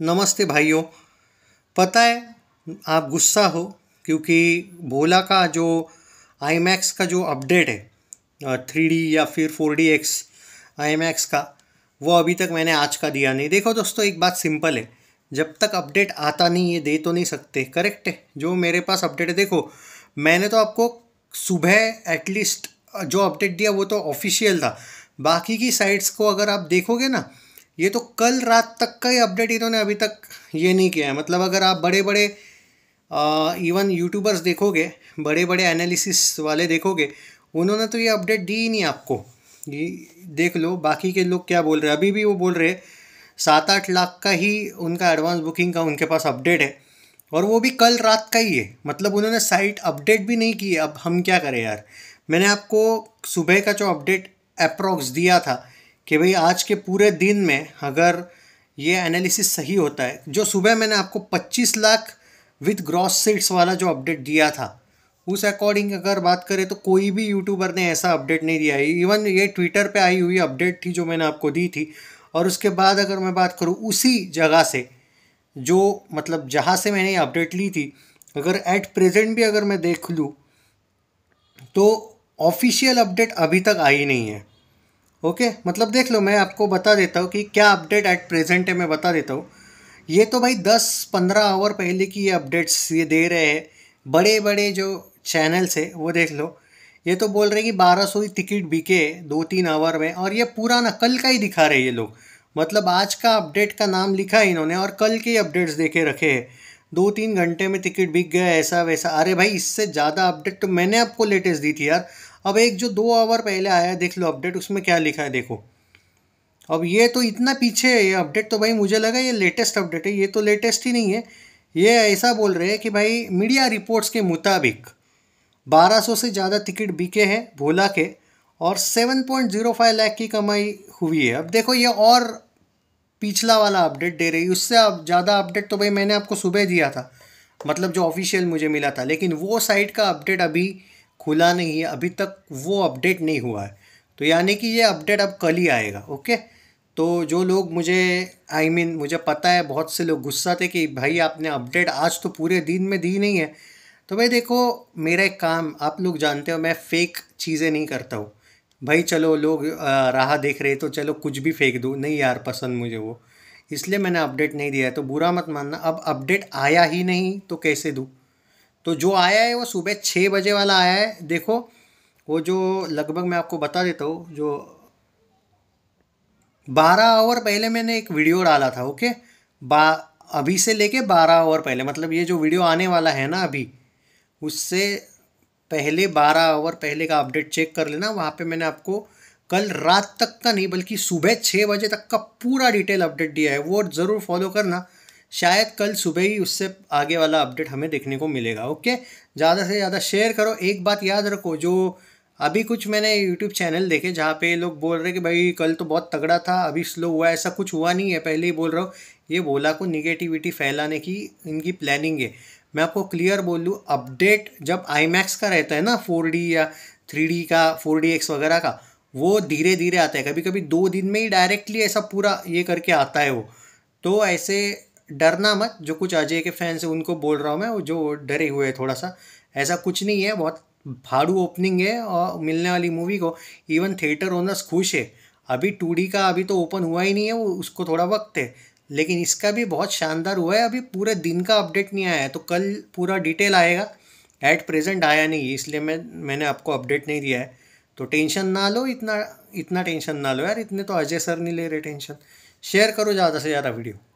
नमस्ते भाइयों पता है आप गुस्सा हो क्योंकि भोला का जो आई मैक्स का जो अपडेट है थ्री डी या फिर four D X IMAX का वो अभी तक मैंने आज का दिया नहीं देखो दोस्तों एक बात सिंपल है जब तक अपडेट आता नहीं ये दे तो नहीं सकते करेक्ट है जो मेरे पास अपडेट है देखो मैंने तो आपको सुबह एटलीस्ट जो अपडेट दिया वो तो ऑफिशियल था बाकी की साइट्स को अगर आप देखोगे ना ये तो कल रात तक का ही अपडेट इन्होंने अभी तक ये नहीं किया है मतलब अगर आप बड़े बड़े इवन यूट्यूबर्स देखोगे बड़े बड़े एनालिसिस वाले देखोगे उन्होंने तो ये अपडेट दी ही नहीं आपको ये देख लो बाकी के लोग क्या बोल रहे हैं अभी भी वो बोल रहे हैं सात आठ लाख का ही उनका एडवांस बुकिंग का उनके पास अपडेट है और वो भी कल रात का ही है मतलब उन्होंने साइट अपडेट भी नहीं की अब हम क्या करें यार मैंने आपको सुबह का जो अपडेट अप्रॉक्स दिया था कि भाई आज के पूरे दिन में अगर ये एनालिसिस सही होता है जो सुबह मैंने आपको 25 लाख विथ ग्रॉस सीट्स वाला जो अपडेट दिया था उस अकॉर्डिंग अगर बात करें तो कोई भी यूट्यूबर ने ऐसा अपडेट नहीं दिया है इवन ये ट्विटर पे आई हुई अपडेट थी जो मैंने आपको दी थी और उसके बाद अगर मैं बात करूँ उसी जगह से जो मतलब जहाँ से मैंने ये अपडेट ली थी अगर एट प्रेजेंट भी अगर मैं देख लूँ तो ऑफिशियल अपडेट अभी तक आई नहीं है ओके मतलब देख लो मैं आपको बता देता हूँ कि क्या अपडेट एट प्रेजेंट है मैं बता देता हूँ ये तो भाई दस पंद्रह आवर पहले की ये अपडेट्स ये दे रहे हैं बड़े बड़े जो चैनल्स है वो देख लो ये तो बोल रहे कि बारह सौ टिकट बिके दो तीन आवर में और ये पूरा ना कल का ही दिखा रहे ये लोग मतलब आज का अपडेट का नाम लिखा है इन्होंने और कल के अपडेट्स देखे रखे हैं दो तीन घंटे में टिकट बिक गया ऐसा वैसा अरे भाई इससे ज़्यादा अपडेट तो मैंने आपको लेटेस्ट दी थी यार अब एक जो दो आवर पहले आया देख लो अपडेट उसमें क्या लिखा है देखो अब ये तो इतना पीछे है ये अपडेट तो भाई मुझे लगा ये लेटेस्ट अपडेट है ये तो लेटेस्ट ही नहीं है ये ऐसा बोल रहे हैं कि भाई मीडिया रिपोर्ट्स के मुताबिक 1200 से ज़्यादा टिकट बिके हैं भोला के और 7.05 लाख की कमाई हुई है अब देखो ये और पिछला वाला अपडेट दे रही उससे आप ज़्यादा अपडेट तो भाई मैंने आपको सुबह दिया था मतलब जो ऑफिशियल मुझे मिला था लेकिन वो साइट का अपडेट अभी खुला नहीं है अभी तक वो अपडेट नहीं हुआ है तो यानी कि ये अपडेट अब कल ही आएगा ओके तो जो लोग मुझे आई I मीन mean, मुझे पता है बहुत से लोग गुस्सा थे कि भाई आपने अपडेट आज तो पूरे दिन में दी नहीं है तो भाई देखो मेरा एक काम आप लोग जानते हो मैं फ़ेक चीज़ें नहीं करता हूँ भाई चलो लोग राह देख रहे तो चलो कुछ भी फेंक दूँ नहीं यार पसंद मुझे वो इसलिए मैंने अपडेट नहीं दिया है तो बुरा मत मानना अब अपडेट आया ही नहीं तो कैसे दूँ तो जो आया है वो सुबह छः बजे वाला आया है देखो वो जो लगभग मैं आपको बता देता हूँ जो बारह आवर पहले मैंने एक वीडियो डाला था ओके बा अभी से लेके बारह आवर पहले मतलब ये जो वीडियो आने वाला है ना अभी उससे पहले बारह आवर पहले का अपडेट चेक कर लेना वहाँ पे मैंने आपको कल रात तक का नहीं बल्कि सुबह छः बजे तक का पूरा डिटेल अपडेट दिया है वो ज़रूर फॉलो करना शायद कल सुबह ही उससे आगे वाला अपडेट हमें देखने को मिलेगा ओके ज़्यादा से ज़्यादा शेयर करो एक बात याद रखो जो अभी कुछ मैंने यूट्यूब चैनल देखे जहाँ पे लोग बोल रहे कि भाई कल तो बहुत तगड़ा था अभी स्लो हुआ ऐसा कुछ हुआ नहीं है पहले ही बोल रहा हूँ ये बोला को निगेटिविटी फैलाने की इनकी प्लानिंग है मैं आपको क्लियर बोल दूँ अपडेट जब आई का रहता है ना फोर या थ्री का फोर वगैरह का वो धीरे धीरे आता है कभी कभी दो दिन में ही डायरेक्टली ऐसा पूरा ये करके आता है वो तो ऐसे डरना मत जो कुछ अजय के फैंस हैं उनको बोल रहा हूँ मैं वो जो डरे हुए हैं थोड़ा सा ऐसा कुछ नहीं है बहुत भाड़ू ओपनिंग है और मिलने वाली मूवी को इवन थिएटर ओनर्स खुश है अभी टू का अभी तो ओपन हुआ ही नहीं है वो उसको थोड़ा वक्त है लेकिन इसका भी बहुत शानदार हुआ है अभी पूरे दिन का अपडेट नहीं आया है तो कल पूरा डिटेल आएगा एट प्रेजेंट आया नहीं है इसलिए मैं मैंने आपको अपडेट नहीं दिया है तो टेंशन ना लो इतना इतना टेंशन ना लो यार इतने तो अजय सर नहीं ले रहे टेंशन शेयर करो ज़्यादा से ज़्यादा वीडियो